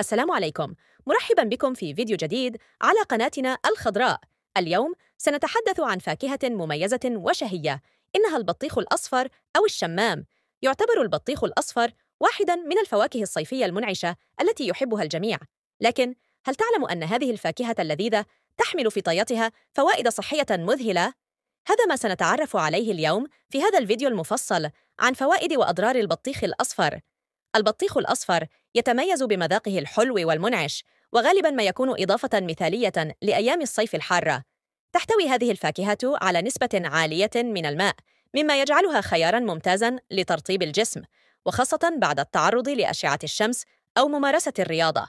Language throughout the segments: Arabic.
السلام عليكم مرحبا بكم في فيديو جديد على قناتنا الخضراء اليوم سنتحدث عن فاكهة مميزة وشهية إنها البطيخ الأصفر أو الشمام يعتبر البطيخ الأصفر واحدا من الفواكه الصيفية المنعشة التي يحبها الجميع لكن هل تعلم أن هذه الفاكهة اللذيذة تحمل في طياتها فوائد صحية مذهلة؟ هذا ما سنتعرف عليه اليوم في هذا الفيديو المفصل عن فوائد وأضرار البطيخ الأصفر البطيخ الأصفر يتميز بمذاقه الحلو والمنعش وغالبا ما يكون إضافة مثالية لأيام الصيف الحارة تحتوي هذه الفاكهة على نسبة عالية من الماء مما يجعلها خيارا ممتازا لترطيب الجسم وخاصة بعد التعرض لأشعة الشمس أو ممارسة الرياضة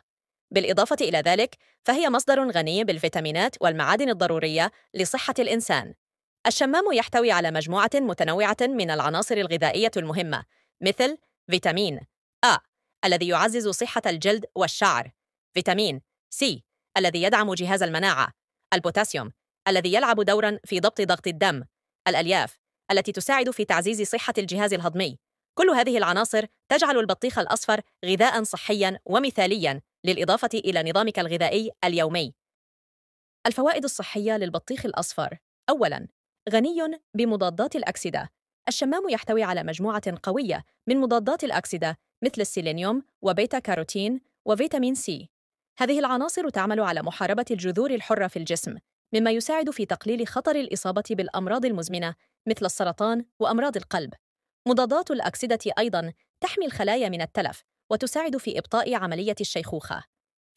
بالإضافة إلى ذلك فهي مصدر غني بالفيتامينات والمعادن الضرورية لصحة الإنسان الشمام يحتوي على مجموعة متنوعة من العناصر الغذائية المهمة مثل فيتامين الذي يعزز صحة الجلد والشعر فيتامين سي الذي يدعم جهاز المناعة البوتاسيوم الذي يلعب دورا في ضبط ضغط الدم الألياف التي تساعد في تعزيز صحة الجهاز الهضمي كل هذه العناصر تجعل البطيخ الأصفر غذاء صحيا ومثاليا للإضافة إلى نظامك الغذائي اليومي الفوائد الصحية للبطيخ الأصفر أولاً غني بمضادات الأكسدة الشمام يحتوي على مجموعة قوية من مضادات الأكسدة مثل السيلينيوم وبيتا كاروتين وفيتامين سي. هذه العناصر تعمل على محاربة الجذور الحرة في الجسم، مما يساعد في تقليل خطر الإصابة بالأمراض المزمنة مثل السرطان وأمراض القلب. مضادات الأكسدة أيضاً تحمي الخلايا من التلف وتساعد في إبطاء عملية الشيخوخة.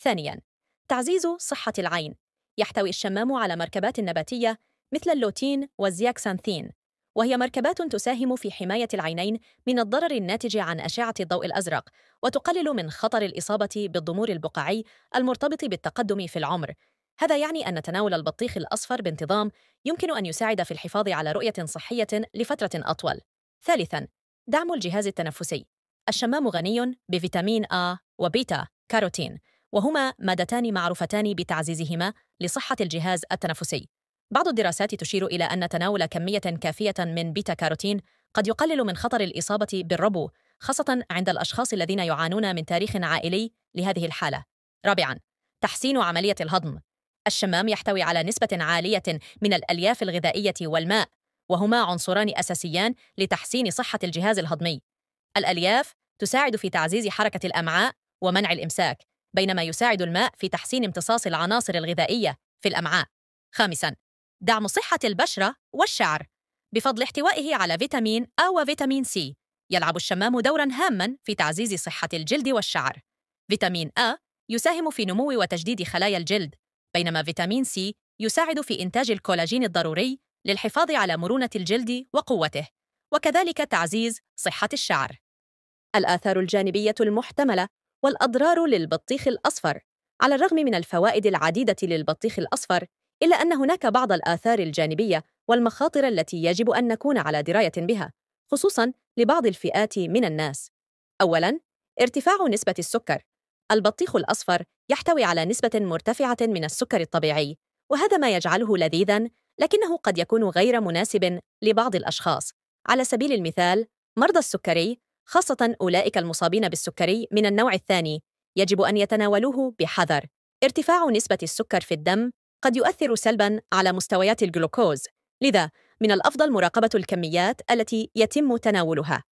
ثانياً، تعزيز صحة العين. يحتوي الشمام على مركبات نباتية مثل اللوتين والزياكسانثين وهي مركبات تساهم في حماية العينين من الضرر الناتج عن أشعة الضوء الأزرق وتقلل من خطر الإصابة بالضمور البقعي المرتبط بالتقدم في العمر هذا يعني أن تناول البطيخ الأصفر بانتظام يمكن أن يساعد في الحفاظ على رؤية صحية لفترة أطول ثالثاً دعم الجهاز التنفسي الشمام غني بفيتامين آ وبيتا كاروتين وهما مادتان معروفتان بتعزيزهما لصحة الجهاز التنفسي بعض الدراسات تشير إلى أن تناول كمية كافية من بيتا كاروتين قد يقلل من خطر الإصابة بالربو خاصة عند الأشخاص الذين يعانون من تاريخ عائلي لهذه الحالة. رابعاً تحسين عملية الهضم الشمام يحتوي على نسبة عالية من الألياف الغذائية والماء وهما عنصران أساسيان لتحسين صحة الجهاز الهضمي. الألياف تساعد في تعزيز حركة الأمعاء ومنع الإمساك، بينما يساعد الماء في تحسين امتصاص العناصر الغذائية في الأمعاء. خامساً دعم صحة البشرة والشعر بفضل احتوائه على فيتامين أ وفيتامين سي يلعب الشمام دورا هاما في تعزيز صحة الجلد والشعر فيتامين أ يساهم في نمو وتجديد خلايا الجلد بينما فيتامين سي يساعد في إنتاج الكولاجين الضروري للحفاظ على مرونة الجلد وقوته وكذلك تعزيز صحة الشعر الآثار الجانبية المحتملة والأضرار للبطيخ الأصفر على الرغم من الفوائد العديدة للبطيخ الأصفر إلا أن هناك بعض الآثار الجانبية والمخاطر التي يجب أن نكون على دراية بها، خصوصاً لبعض الفئات من الناس. أولاً، ارتفاع نسبة السكر. البطيخ الأصفر يحتوي على نسبة مرتفعة من السكر الطبيعي، وهذا ما يجعله لذيذاً، لكنه قد يكون غير مناسب لبعض الأشخاص. على سبيل المثال، مرضى السكري، خاصة أولئك المصابين بالسكري من النوع الثاني، يجب أن يتناولوه بحذر. ارتفاع نسبة السكر في الدم قد يؤثر سلباً على مستويات الجلوكوز، لذا من الأفضل مراقبة الكميات التي يتم تناولها.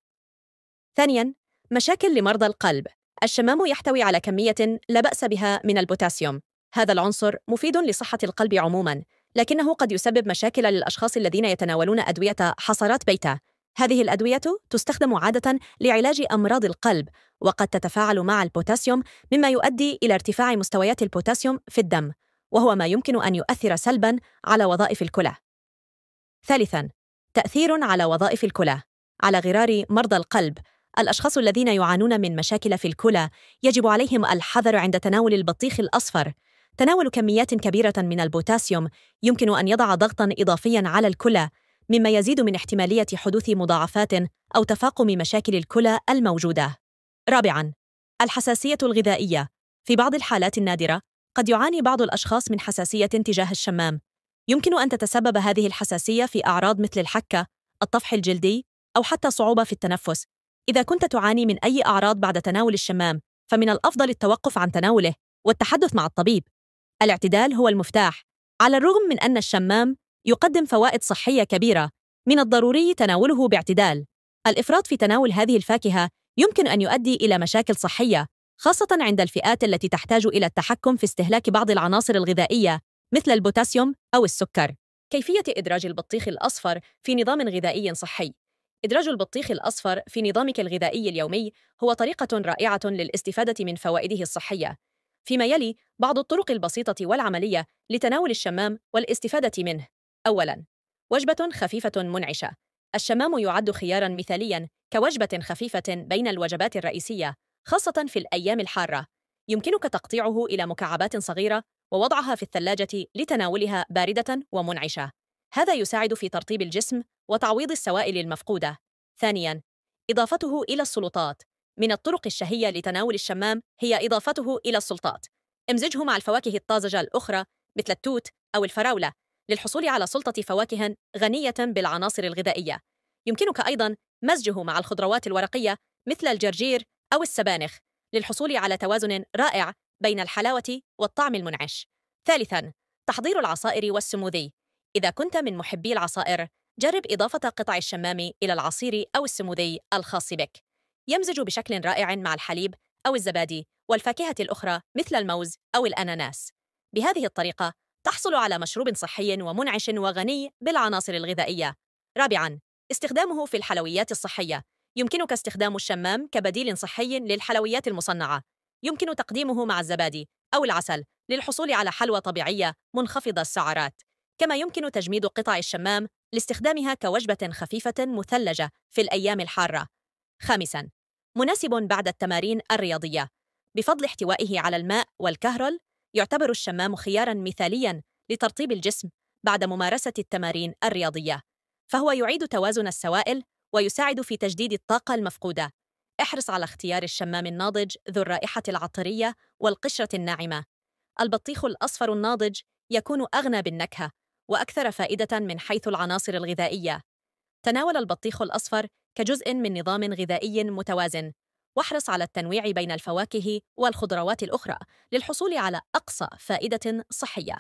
ثانياً، مشاكل لمرضى القلب. الشمام يحتوي على كمية لا بأس بها من البوتاسيوم. هذا العنصر مفيد لصحة القلب عموماً، لكنه قد يسبب مشاكل للأشخاص الذين يتناولون أدوية حصرات بيتا. هذه الأدوية تستخدم عادة لعلاج أمراض القلب، وقد تتفاعل مع البوتاسيوم مما يؤدي إلى ارتفاع مستويات البوتاسيوم في الدم. وهو ما يمكن أن يؤثر سلباً على وظائف الكلى. ثالثاً، تأثير على وظائف الكلى. على غرار مرضى القلب، الأشخاص الذين يعانون من مشاكل في الكلى يجب عليهم الحذر عند تناول البطيخ الأصفر. تناول كميات كبيرة من البوتاسيوم يمكن أن يضع ضغطاً إضافياً على الكلى، مما يزيد من احتمالية حدوث مضاعفات أو تفاقم مشاكل الكلى الموجودة. رابعاً، الحساسية الغذائية في بعض الحالات النادرة قد يعاني بعض الأشخاص من حساسية تجاه الشمام. يمكن أن تتسبب هذه الحساسية في أعراض مثل الحكة، الطفح الجلدي، أو حتى صعوبة في التنفس. إذا كنت تعاني من أي أعراض بعد تناول الشمام، فمن الأفضل التوقف عن تناوله والتحدث مع الطبيب. الاعتدال هو المفتاح. على الرغم من أن الشمام يقدم فوائد صحية كبيرة، من الضروري تناوله باعتدال. الإفراط في تناول هذه الفاكهة يمكن أن يؤدي إلى مشاكل صحية خاصة عند الفئات التي تحتاج إلى التحكم في استهلاك بعض العناصر الغذائية مثل البوتاسيوم أو السكر. كيفية إدراج البطيخ الأصفر في نظام غذائي صحي إدراج البطيخ الأصفر في نظامك الغذائي اليومي هو طريقة رائعة للاستفادة من فوائده الصحية. فيما يلي بعض الطرق البسيطة والعملية لتناول الشمام والاستفادة منه. أولاً، وجبة خفيفة منعشة. الشمام يعد خياراً مثالياً كوجبة خفيفة بين الوجبات الرئيسية خاصة في الأيام الحارة يمكنك تقطيعه إلى مكعبات صغيرة ووضعها في الثلاجة لتناولها باردة ومنعشة هذا يساعد في ترطيب الجسم وتعويض السوائل المفقودة ثانياً إضافته إلى السلطات من الطرق الشهية لتناول الشمام هي إضافته إلى السلطات امزجه مع الفواكه الطازجة الأخرى مثل التوت أو الفراولة للحصول على سلطة فواكه غنية بالعناصر الغذائية يمكنك أيضاً مزجه مع الخضروات الورقية مثل الجرجير أو السبانخ للحصول على توازن رائع بين الحلاوة والطعم المنعش. ثالثاً، تحضير العصائر والسموذي. إذا كنت من محبي العصائر، جرب إضافة قطع الشمام إلى العصير أو السموذي الخاص بك. يمزج بشكل رائع مع الحليب أو الزبادي والفاكهة الأخرى مثل الموز أو الأناناس. بهذه الطريقة، تحصل على مشروب صحي ومنعش وغني بالعناصر الغذائية. رابعاً، استخدامه في الحلويات الصحية يمكنك استخدام الشمام كبديل صحي للحلويات المصنعة يمكن تقديمه مع الزبادي أو العسل للحصول على حلوى طبيعية منخفضة السعرات كما يمكن تجميد قطع الشمام لاستخدامها كوجبة خفيفة مثلجة في الأيام الحارة خامساً مناسب بعد التمارين الرياضية بفضل احتوائه على الماء والكهرل يعتبر الشمام خياراً مثالياً لترطيب الجسم بعد ممارسة التمارين الرياضية فهو يعيد توازن السوائل ويساعد في تجديد الطاقة المفقودة احرص على اختيار الشمام الناضج ذو الرائحة العطرية والقشرة الناعمة البطيخ الأصفر الناضج يكون أغنى بالنكهة وأكثر فائدة من حيث العناصر الغذائية تناول البطيخ الأصفر كجزء من نظام غذائي متوازن واحرص على التنويع بين الفواكه والخضروات الأخرى للحصول على أقصى فائدة صحية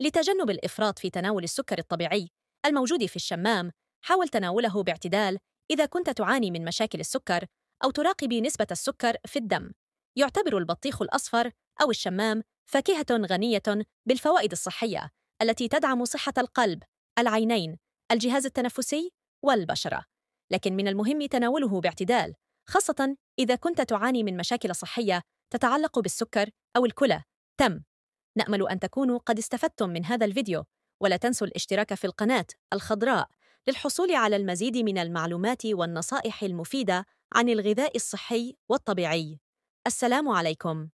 لتجنب الإفراط في تناول السكر الطبيعي الموجود في الشمام حاول تناوله باعتدال إذا كنت تعاني من مشاكل السكر أو تراقبي نسبة السكر في الدم يعتبر البطيخ الأصفر أو الشمام فاكهة غنية بالفوائد الصحية التي تدعم صحة القلب، العينين، الجهاز التنفسي والبشرة، لكن من المهم تناوله باعتدال، خاصة إذا كنت تعاني من مشاكل صحية تتعلق بالسكر أو الكلى، تم. نأمل أن تكونوا قد استفدتم من هذا الفيديو، ولا تنسوا الاشتراك في القناة الخضراء للحصول على المزيد من المعلومات والنصائح المفيدة عن الغذاء الصحي والطبيعي. السلام عليكم.